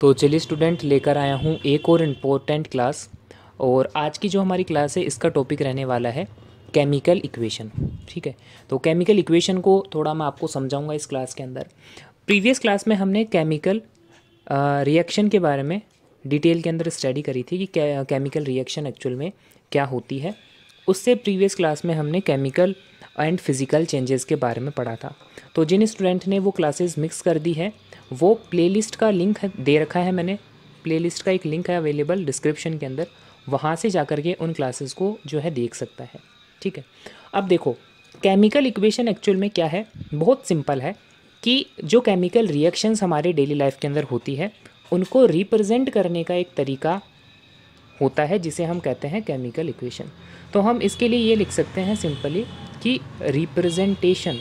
तो चलिए स्टूडेंट लेकर आया हूँ एक और इम्पोर्टेंट क्लास और आज की जो हमारी क्लास है इसका टॉपिक रहने वाला है केमिकल इक्वेशन ठीक है तो केमिकल इक्वेशन को थोड़ा मैं आपको समझाऊंगा इस क्लास के अंदर प्रीवियस क्लास में हमने केमिकल रिएक्शन के बारे में डिटेल के अंदर स्टडी करी थी कि केमिकल रिएक्शन एक्चुअल में क्या होती है उससे प्रीवियस क्लास में हमने केमिकल एंड फिज़िकल चेंजेस के बारे में पढ़ा था तो जिन स्टूडेंट ने वो क्लासेस मिक्स कर दी है वो प्लेलिस्ट का लिंक दे रखा है मैंने प्लेलिस्ट का एक लिंक है अवेलेबल डिस्क्रिप्शन के अंदर वहाँ से जा कर के उन क्लासेस को जो है देख सकता है ठीक है अब देखो केमिकल इक्वेशन एक्चुअल में क्या है बहुत सिंपल है कि जो केमिकल रिएक्शंस हमारे डेली लाइफ के अंदर होती है उनको रिप्रेजेंट करने का एक तरीका होता है जिसे हम कहते हैं केमिकल इक्वेशन तो हम इसके लिए ये लिख सकते हैं सिंपली कि representation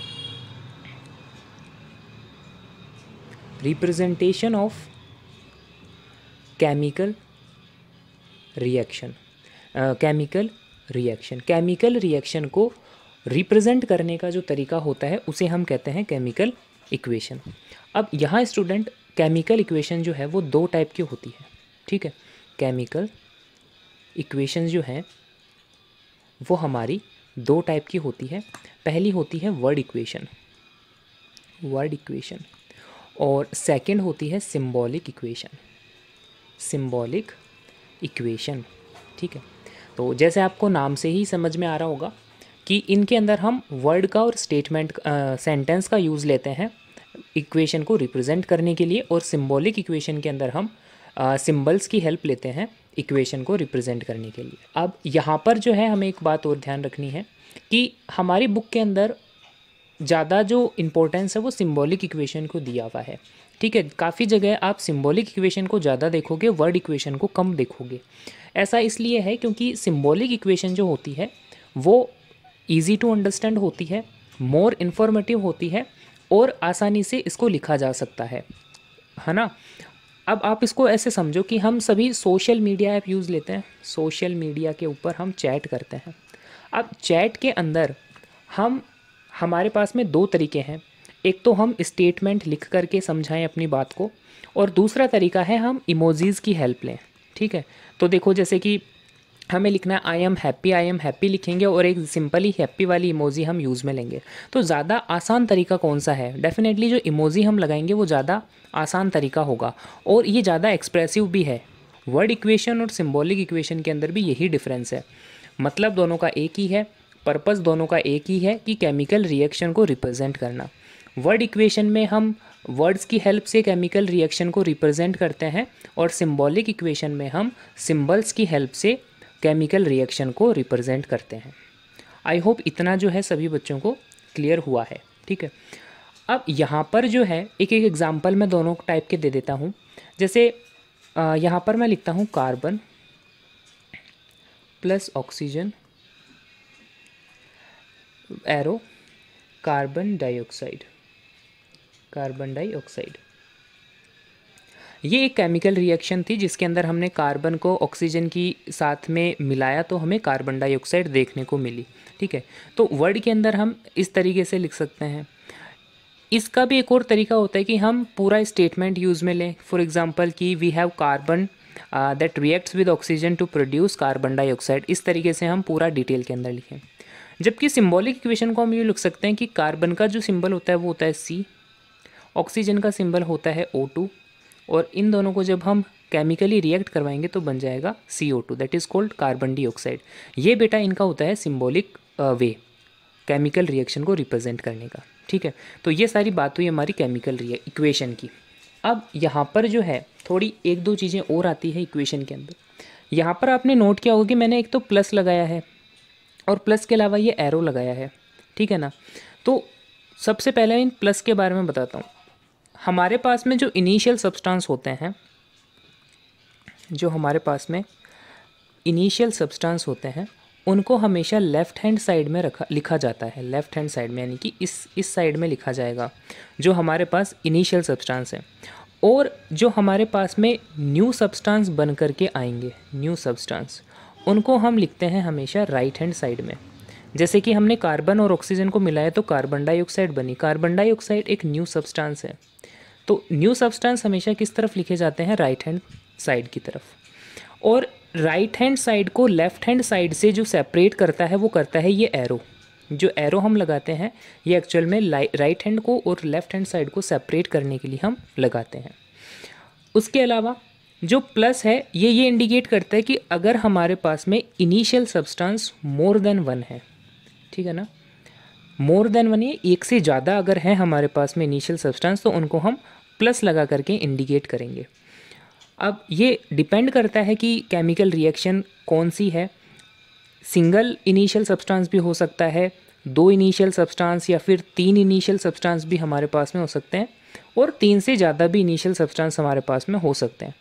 representation of chemical reaction chemical reaction chemical reaction को रिप्रेजेंट करने का जो तरीका होता है उसे हम कहते हैं केमिकल इक्वेशन अब यहाँ स्टूडेंट केमिकल इक्वेशन जो है वो दो टाइप की होती है ठीक है केमिकल इक्वेशंस जो हैं वो हमारी दो टाइप की होती है पहली होती है वर्ड इक्वेशन वर्ड इक्वेशन और सेकंड होती है सिंबॉलिक इक्वेशन सिंबॉलिक इक्वेशन ठीक है तो जैसे आपको नाम से ही समझ में आ रहा होगा कि इनके अंदर हम वर्ड का और स्टेटमेंट सेंटेंस का यूज़ लेते हैं इक्वेशन को रिप्रेजेंट करने के लिए और सिंबॉलिक इक्वेशन के अंदर हम सिंबल्स uh, की हेल्प लेते हैं इक्वेशन को रिप्रेजेंट करने के लिए अब यहाँ पर जो है हमें एक बात और ध्यान रखनी है कि हमारी बुक के अंदर ज़्यादा जो इम्पोर्टेंस है वो सिम्बॉलिक इक्वेशन को दिया हुआ है ठीक है काफ़ी जगह आप सिम्बॉलिक इक्वेशन को ज़्यादा देखोगे वर्ड इक्वेशन को कम देखोगे ऐसा इसलिए है क्योंकि सिम्बॉलिक इक्वेशन जो होती है वो ईजी टू अंडरस्टैंड होती है मोर इन्फॉर्मेटिव होती है और आसानी से इसको लिखा जा सकता है है ना अब आप इसको ऐसे समझो कि हम सभी सोशल मीडिया ऐप यूज़ लेते हैं सोशल मीडिया के ऊपर हम चैट करते हैं अब चैट के अंदर हम हमारे पास में दो तरीके हैं एक तो हम स्टेटमेंट लिख करके समझाएं अपनी बात को और दूसरा तरीका है हम इमोजीज़ की हेल्प लें ठीक है तो देखो जैसे कि हमें लिखना है I am happy I am happy लिखेंगे और एक सिंपली हैप्पी वाली इमोजी हम यूज़ में लेंगे तो ज़्यादा आसान तरीका कौन सा है डेफिनेटली जो इमोजी हम लगाएंगे वो ज़्यादा आसान तरीका होगा और ये ज़्यादा एक्सप्रेसिव भी है वर्ड इक्वेशन और सिम्बॉलिक इक्वेशन के अंदर भी यही डिफरेंस है मतलब दोनों का एक ही है पर्पज़ दोनों का एक ही है कि केमिकल रिएक्शन को रिप्रजेंट करना वर्ड इक्वेशन में हम वर्ड्स की हेल्प से केमिकल रिएक्शन को रिप्रेजेंट करते हैं और सिम्बॉलिक इक्वेशन में हम सिम्बल्स की हेल्प से केमिकल रिएक्शन को रिप्रेजेंट करते हैं आई होप इतना जो है सभी बच्चों को क्लियर हुआ है ठीक है अब यहाँ पर जो है एक एक एग्ज़ाम्पल मैं दोनों टाइप के दे देता हूँ जैसे यहाँ पर मैं लिखता हूँ carbon plus oxygen arrow carbon dioxide carbon dioxide ये एक केमिकल रिएक्शन थी जिसके अंदर हमने कार्बन को ऑक्सीजन की साथ में मिलाया तो हमें कार्बन डाइऑक्साइड देखने को मिली ठीक है तो वर्ड के अंदर हम इस तरीके से लिख सकते हैं इसका भी एक और तरीका होता है कि हम पूरा स्टेटमेंट यूज़ में लें फॉर एग्ज़ाम्पल कि we have carbon that reacts with oxygen to produce carbon dioxide इस तरीके से हम पूरा डिटेल के अंदर लिखें जबकि सिम्बॉलिक इक्वेशन को हम ये लिख सकते हैं कि कार्बन का जो सिम्बल होता है वो होता है सी ऑक्सीजन का सिंबल होता है ओ टू और इन दोनों को जब हम केमिकली रिएक्ट करवाएंगे तो बन जाएगा C O two that is called carbon dioxide ये बेटा इनका होता है सिम्बोलिक वे केमिकल रिएक्शन को रिप्रेजेंट करने का ठीक है तो ये सारी बात हुई हमारी केमिकल इक्वेशन की अब यहाँ पर जो है थोड़ी एक दो चीज़ें और आती है इक्वेशन के अंदर यहाँ पर आपने नोट किया होगा कि मैंने एक तो प्लस लगाया है और प्लस के अलावा ये एरो लगाया है ठीक है ना तो सबसे पहले इन प्लस के बारे में बताता हूँ हमारे पास में जो इनिशियल सब्सटेंस होते हैं जो हमारे पास में इनिशियल सब्सटेंस होते हैं उनको हमेशा लेफ़्ट हैंड साइड में रखा लिखा जाता है लेफ़्ट हैंड साइड में यानी कि इस इस साइड में लिखा जाएगा जो हमारे पास इनिशियल सब्सटेंस है और जो हमारे पास में न्यू सब्सटेंस बन कर के आएंगे न्यू सब्सटेंस उनको हम लिखते हैं हमेशा राइट हैंड साइड में जैसे कि हमने कार्बन और ऑक्सीजन को मिलाया तो कार्बन डाइऑक्साइड बनी कार्बन डाइऑक्साइड एक न्यू सब्सटेंस है तो न्यू सब्सटेंस हमेशा किस तरफ लिखे जाते हैं राइट हैंड साइड की तरफ और राइट हैंड साइड को लेफ्ट हैंड साइड से जो सेपरेट करता है वो करता है ये एरो जो एरो हम लगाते हैं ये एक्चुअल में राइट हैंड को और लेफ्ट हैंड साइड को सेपरेट करने के लिए हम लगाते हैं उसके अलावा जो प्लस है ये ये इंडिकेट करता है कि अगर हमारे पास में initial substance more than one है ठीक है ना मोर देन वन ये एक से ज़्यादा अगर हैं हमारे पास में इनिशियल सब्सटेंस तो उनको हम प्लस लगा करके इंडिकेट करेंगे अब ये डिपेंड करता है कि केमिकल रिएक्शन कौन सी है सिंगल इनिशियल सब्सटेंस भी हो सकता है दो इनिशियल सब्सटेंस या फिर तीन इनिशियल सब्सटेंस भी हमारे पास में हो सकते हैं और तीन से ज़्यादा भी इनिशियल सब्सटेंस हमारे पास में हो सकते हैं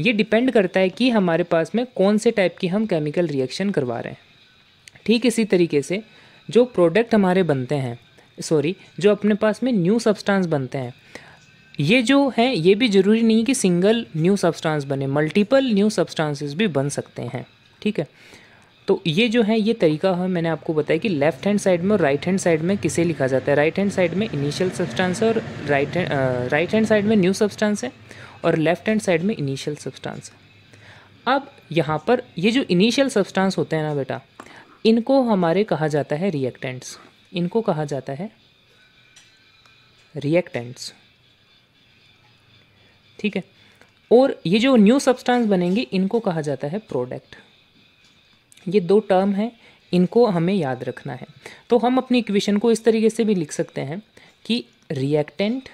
ये डिपेंड करता है कि हमारे पास में कौन से टाइप की हम केमिकल रिएक्शन करवा रहे हैं ठीक इसी तरीके से जो प्रोडक्ट हमारे बनते हैं सॉरी जो अपने पास में न्यू सब्सटेंस बनते हैं ये जो है ये भी ज़रूरी नहीं कि सिंगल न्यू सब्सटेंस बने मल्टीपल न्यू सब्सटेंसेस भी बन सकते हैं ठीक है तो ये जो है ये तरीका है मैंने आपको बताया कि लेफ्ट हैंड साइड में और राइट हैंड साइड में किसे लिखा जाता है राइट हैंड साइड में इनिशियल सब्सटेंस है और राइट राइट हैंड साइड में न्यू सब्सटेंस है और लेफ्ट हैंड साइड में इनिशियल सब्सटेंस है अब यहाँ पर ये जो इनिशियल सब्सटेंस होते हैं ना बेटा इनको हमारे कहा जाता है रिएक्टेंट्स इनको कहा जाता है रिएक्टेंट्स ठीक है और ये जो न्यू सब्सटेंस बनेंगे इनको कहा जाता है प्रोडक्ट ये दो टर्म हैं इनको हमें याद रखना है तो हम अपनी इक्वेशन को इस तरीके से भी लिख सकते हैं कि रिएक्टेंट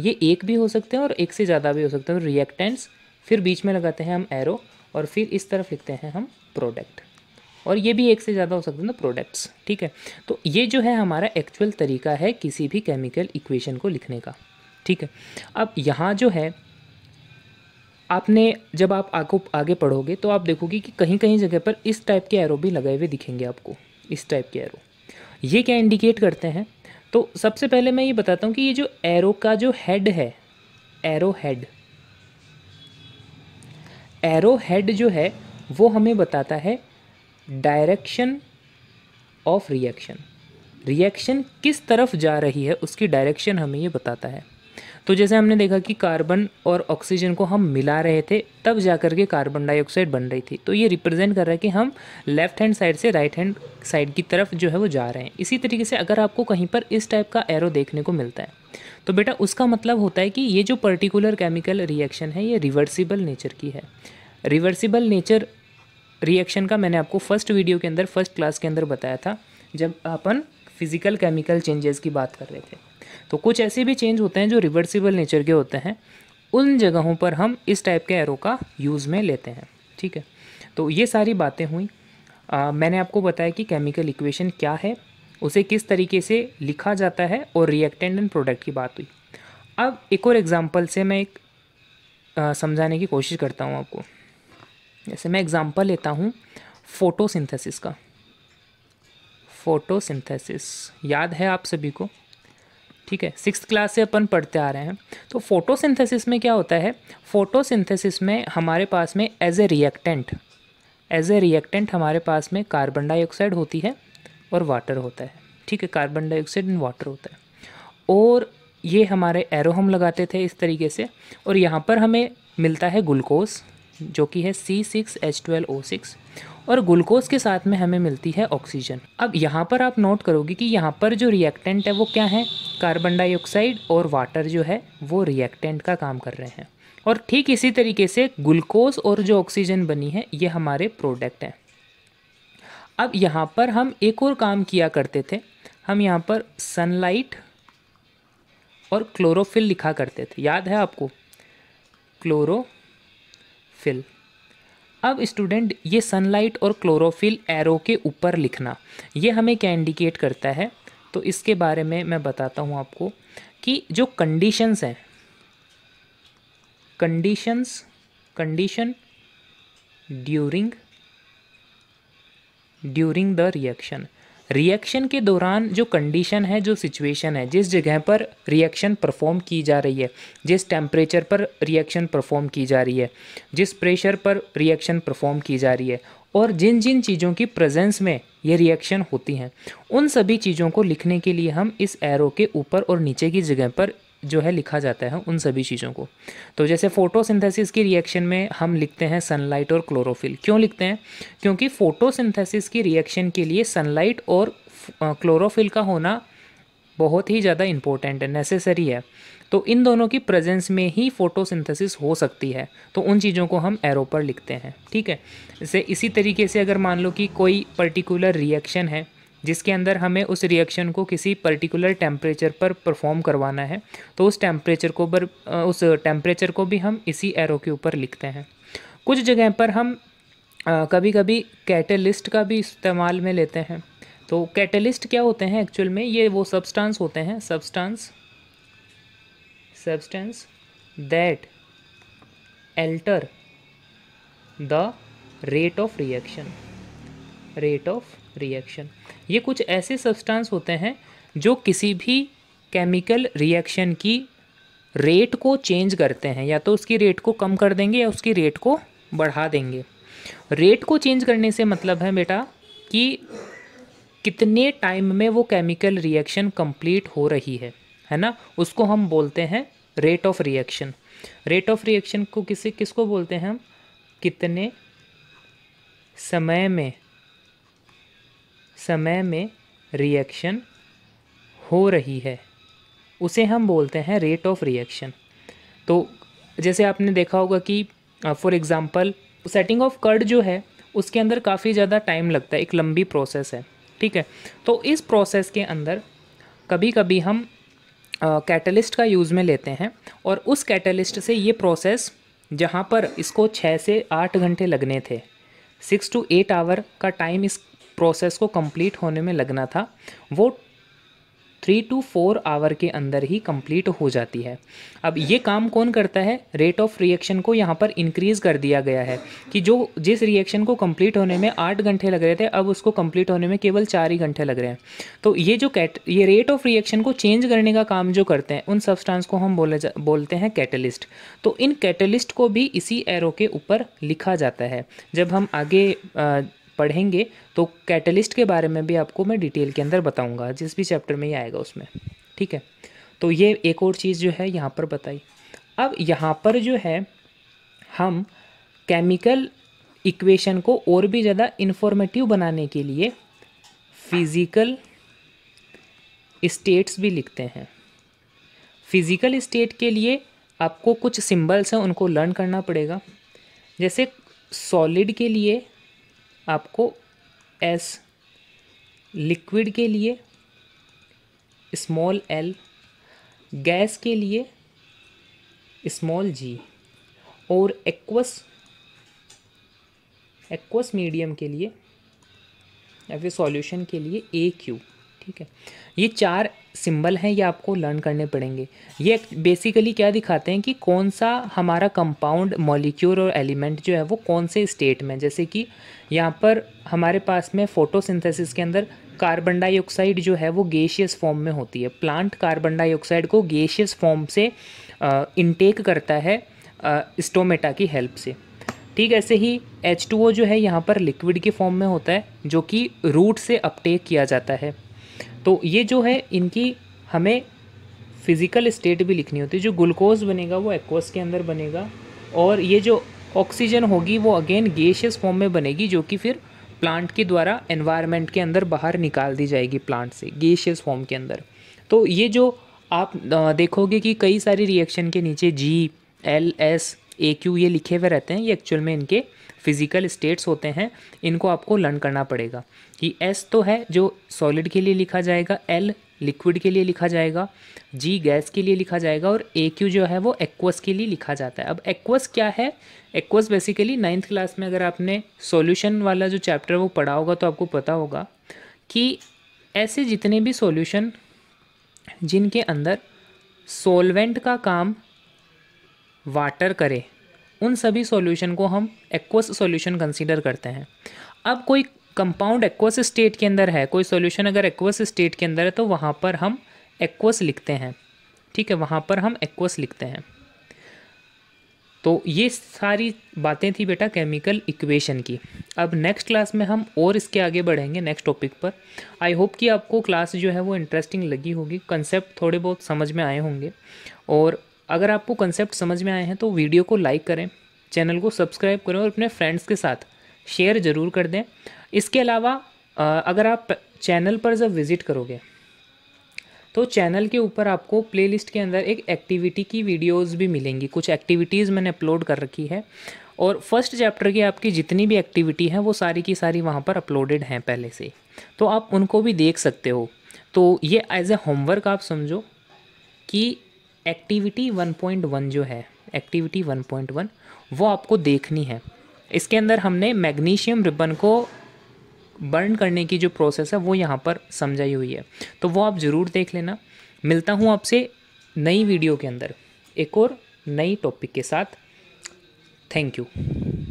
ये एक भी हो सकते हैं और एक से ज़्यादा भी हो सकते हैं रिएक्टेंट्स फिर बीच में लगाते हैं हम एरो और फिर इस तरफ लिखते हैं हम प्रोडक्ट और ये भी एक से ज़्यादा हो सकते हैं ना प्रोडक्ट्स ठीक है तो ये जो है हमारा एक्चुअल तरीका है किसी भी केमिकल इक्वेशन को लिखने का ठीक है अब यहाँ जो है आपने जब आप आगे आगे पढ़ोगे तो आप देखोगे कि कहीं कहीं जगह पर इस टाइप के एरो भी लगाए हुए दिखेंगे आपको इस टाइप के एरो ये क्या इंडिकेट करते हैं तो सबसे पहले मैं ये बताता हूँ कि ये जो एरो का जो हेड है एरो हेड एरो हेड जो है वो हमें बताता है डायरेक्शन ऑफ रिएक्शन रिएक्शन किस तरफ जा रही है उसकी डायरेक्शन हमें ये बताता है तो जैसे हमने देखा कि कार्बन और ऑक्सीजन को हम मिला रहे थे तब जाकर के कार्बन डाइऑक्साइड बन रही थी तो ये रिप्रेजेंट कर रहा है कि हम लेफ्ट हैंड साइड से राइट हैंड साइड की तरफ जो है वो जा रहे हैं इसी तरीके से अगर आपको कहीं पर इस टाइप का एरो देखने को मिलता है तो बेटा उसका मतलब होता है कि ये जो पर्टिकुलर केमिकल रिएक्शन है ये रिवर्सिबल नेचर की है रिवर्सिबल नेचर रिएक्शन का मैंने आपको फर्स्ट वीडियो के अंदर फर्स्ट क्लास के अंदर बताया था जब अपन फिजिकल केमिकल चेंजेस की बात कर रहे थे तो कुछ ऐसे भी चेंज होते हैं जो रिवर्सिबल नेचर के होते हैं उन जगहों पर हम इस टाइप के एरो का यूज़ में लेते हैं ठीक है तो ये सारी बातें हुई आ, मैंने आपको बताया कि केमिकल इक्वेशन क्या है उसे किस तरीके से लिखा जाता है और रिएक्टेंट एंड प्रोडक्ट की बात हुई अब एक और एग्ज़ाम्पल से मैं एक समझाने की कोशिश करता हूँ आपको जैसे मैं एग्ज़ाम्पल लेता हूँ फोटोसिंथेसिस का फोटोसिंथेसिस याद है आप सभी को ठीक है सिक्स क्लास से अपन पढ़ते आ रहे हैं तो फोटोसिंथेसिस में क्या होता है फोटोसिंथेसिस में हमारे पास में as a reactant as a reactant हमारे पास में कार्बन डाइऑक्साइड होती है और वाटर होता है ठीक है कार्बन डाइऑक्साइड एंड वाटर होता है और ये हमारे एरो हम लगाते थे इस तरीके से और यहाँ पर हमें मिलता है ग्लूकोज जो कि है C six H twelve O six और ग्लूकोज के साथ में हमें मिलती है ऑक्सीजन अब यहाँ पर आप नोट करोगे कि यहाँ पर जो रिएक्टेंट है वो क्या है कार्बन डाइऑक्साइड और वाटर जो है वो रिएक्टेंट का काम कर रहे हैं और ठीक इसी तरीके से ग्लूकोज और जो ऑक्सीजन बनी है ये हमारे प्रोडक्ट हैं अब यहाँ पर हम एक और काम किया करते थे हम यहाँ पर सनलाइट और क्लोरोफिल लिखा करते थे याद है आपको क्लोरो क्लोरोफिल अब स्टूडेंट ये सनलाइट और क्लोरोफिल एरो के ऊपर लिखना ये हमें क्या इंडिकेट करता है तो इसके बारे में मैं बताता हूँ आपको कि जो कंडीशंस हैं conditions condition during during the reaction reaction के दौरान जो कंडीशन है जो सिचुएशन है जिस जगह पर रिएक्शन परफॉर्म की जा रही है जिस टेम्परेचर पर रिएक्शन परफॉर्म की जा रही है जिस प्रेशर पर रिएक्शन परफॉर्म की जा रही है और जिन जिन चीज़ों की प्रेजेंस में ये रिएक्शन होती हैं उन सभी चीज़ों को लिखने के लिए हम इस एरो के ऊपर और नीचे की जगह पर जो है लिखा जाता है उन सभी चीज़ों को तो जैसे फोटोसिंथेसिस की रिएक्शन में हम लिखते हैं सनलाइट और क्लोरोफिल क्यों लिखते हैं क्योंकि फोटोसिंथेसिस की रिएक्शन के लिए सनलाइट और क्लोरोफिल का होना बहुत ही ज़्यादा इम्पोर्टेंट है नेसेसरी है तो इन दोनों की प्रेजेंस में ही फोटोसिंथेसिस हो सकती है तो उन चीज़ों को हम एरो पर लिखते हैं ठीक है जैसे इसी तरीके से अगर मान लो कि कोई पर्टिकुलर रिएक्शन है जिसके अंदर हमें उस रिएक्शन को किसी पर्टिकुलर टेम्परेचर पर परफॉर्म करवाना है तो उस टेम्परेचर को पर उस टेम्परेचर को भी हम इसी एरो के ऊपर लिखते हैं कुछ जगह पर हम आ, कभी कभी कैटलिस्ट का भी इस्तेमाल में लेते हैं तो कैटलिस्ट क्या होते हैं एक्चुअल में ये वो सब्सटेंस होते हैं substance substance that alter the rate of reaction rate of reaction ये कुछ ऐसे सब्सटेंस होते हैं जो किसी भी केमिकल रिएक्शन की रेट को चेंज करते हैं या तो उसकी रेट को कम कर देंगे या उसकी रेट को बढ़ा देंगे रेट को चेंज करने से मतलब है बेटा कि कितने टाइम में वो केमिकल रिएक्शन कंप्लीट हो रही है है ना उसको हम बोलते हैं rate of reaction rate of reaction को किसी किसको बोलते हैं हम कितने समय में समय में रिएक्शन हो रही है उसे हम बोलते हैं रेट ऑफ रिएक्शन तो जैसे आपने देखा होगा कि for example setting of curd जो है उसके अंदर काफ़ी ज़्यादा टाइम लगता है एक लंबी प्रोसेस है ठीक है तो इस प्रोसेस के अंदर कभी कभी हम कैटलिस्ट uh, का यूज़ में लेते हैं और उस कैटलिस्ट से ये प्रोसेस जहाँ पर इसको छः से आठ घंटे लगने थे सिक्स टू एट आवर का टाइम इस प्रोसेस को कंप्लीट होने में लगना था वो थ्री टू फोर आवर के अंदर ही कंप्लीट हो जाती है अब ये काम कौन करता है रेट ऑफ रिएक्शन को यहाँ पर इंक्रीज़ कर दिया गया है कि जो जिस रिएक्शन को कंप्लीट होने में आठ घंटे लग रहे थे अब उसको कंप्लीट होने में केवल चार ही घंटे लग रहे हैं तो ये जो कैट ये रेट ऑफ रिएक्शन को चेंज करने का काम जो करते हैं उन सब्सटांस को हम बोले जा बोलते हैं कैटलिस्ट तो इन कैटलिस्ट को भी इसी एरो के ऊपर लिखा जाता है जब हम आगे आ, पढ़ेंगे तो कैटलिस्ट के बारे में भी आपको मैं डिटेल के अंदर बताऊँगा जिस भी चैप्टर में ही आएगा उसमें ठीक है तो ये एक और चीज़ जो है यहाँ पर बताई अब यहाँ पर जो है हम केमिकल इक्वेशन को और भी ज़्यादा इन्फॉर्मेटिव बनाने के लिए फिज़िकल स्टेट्स भी लिखते हैं फिज़िकल स्टेट के लिए आपको कुछ सिंबल्स हैं उनको लर्न करना पड़ेगा जैसे सॉलिड के लिए आपको एस लिक्विड के लिए स्मॉल एल गैस के लिए स्मॉल जी और एक्वस एक्वस मीडियम के लिए या फिर सॉल्यूशन के लिए ए क्यू ठीक है ये चार सिंबल हैं ये आपको लर्न करने पड़ेंगे ये बेसिकली क्या दिखाते हैं कि कौन सा हमारा कंपाउंड मॉलिक्यूल और एलिमेंट जो है वो कौन से स्टेट में जैसे कि यहाँ पर हमारे पास में फोटोसिंथेसिस के अंदर कार्बन डाइऑक्साइड जो है वो गेशियस फॉर्म में होती है प्लांट कार्बन डाइऑक्साइड को गेशियस फॉर्म से इनटेक करता है स्टोमेटा की हेल्प से ठीक ऐसे ही H2O जो है यहाँ पर लिक्विड के फॉर्म में होता है जो कि रूट से अपटेक किया जाता है तो ये जो है इनकी हमें फिज़िकल स्टेट भी लिखनी होती है जो ग्लूकोज बनेगा वो एक्वस के अंदर बनेगा और ये जो ऑक्सीजन होगी वो अगेन गेशियस फॉर्म में बनेगी जो कि फिर प्लांट के द्वारा एनवायरनमेंट के अंदर बाहर निकाल दी जाएगी प्लांट से गेशियस फॉर्म के अंदर तो ये जो आप देखोगे कि कई सारी रिएक्शन के नीचे G L S A Q ये लिखे हुए रहते हैं ये एक्चुअल में इनके फिज़िकल स्टेट्स होते हैं इनको आपको लर्न करना पड़ेगा कि एस तो है जो सॉलिड के लिए लिखा जाएगा एल लिक्विड के लिए लिखा जाएगा जी गैस के लिए लिखा जाएगा और ए क्यू जो है वो एक्वस के लिए लिखा जाता है अब एक्वस क्या है एक्वस बेसिकली नाइन्थ क्लास में अगर आपने सॉल्यूशन वाला जो चैप्टर वो पढ़ा होगा तो आपको पता होगा कि ऐसे जितने भी सॉल्यूशन जिनके अंदर सोलवेंट का काम वाटर करे उन सभी सॉल्यूशन को हम एक्वस सॉल्यूशन कंसीडर करते हैं अब कोई कंपाउंड एक्वस स्टेट के अंदर है कोई सॉल्यूशन अगर एक्वस स्टेट के अंदर है तो वहाँ पर हम एक्वस लिखते हैं ठीक है वहाँ पर हम एक्वस लिखते हैं तो ये सारी बातें थी बेटा केमिकल इक्वेशन की अब नेक्स्ट क्लास में हम और इसके आगे बढ़ेंगे नेक्स्ट टॉपिक पर आई होप कि आपको क्लास जो है वो इंटरेस्टिंग लगी होगी कंसेप्ट थोड़े बहुत समझ में आए होंगे और अगर आपको कंसेप्ट समझ में आए हैं तो वीडियो को लाइक करें चैनल को सब्सक्राइब करें और अपने फ्रेंड्स के साथ शेयर ज़रूर कर दें इसके अलावा अगर आप चैनल पर जब विज़िट करोगे तो चैनल के ऊपर आपको प्लेलिस्ट के अंदर एक एक्टिविटी की वीडियोस भी मिलेंगी कुछ एक्टिविटीज़ मैंने अपलोड कर रखी है और फर्स्ट चैप्टर की आपकी जितनी भी एक्टिविटी है वो सारी की सारी वहाँ पर अपलोडेड हैं पहले से तो आप उनको भी देख सकते हो तो ये एज ए होमवर्क आप समझो कि एक्टिविटी 1.1 जो है एक्टिविटी 1.1 वो आपको देखनी है इसके अंदर हमने मैग्नीशियम रिबन को बर्न करने की जो प्रोसेस है वो यहाँ पर समझाई हुई है तो वो आप ज़रूर देख लेना मिलता हूँ आपसे नई वीडियो के अंदर एक और नई टॉपिक के साथ थैंक यू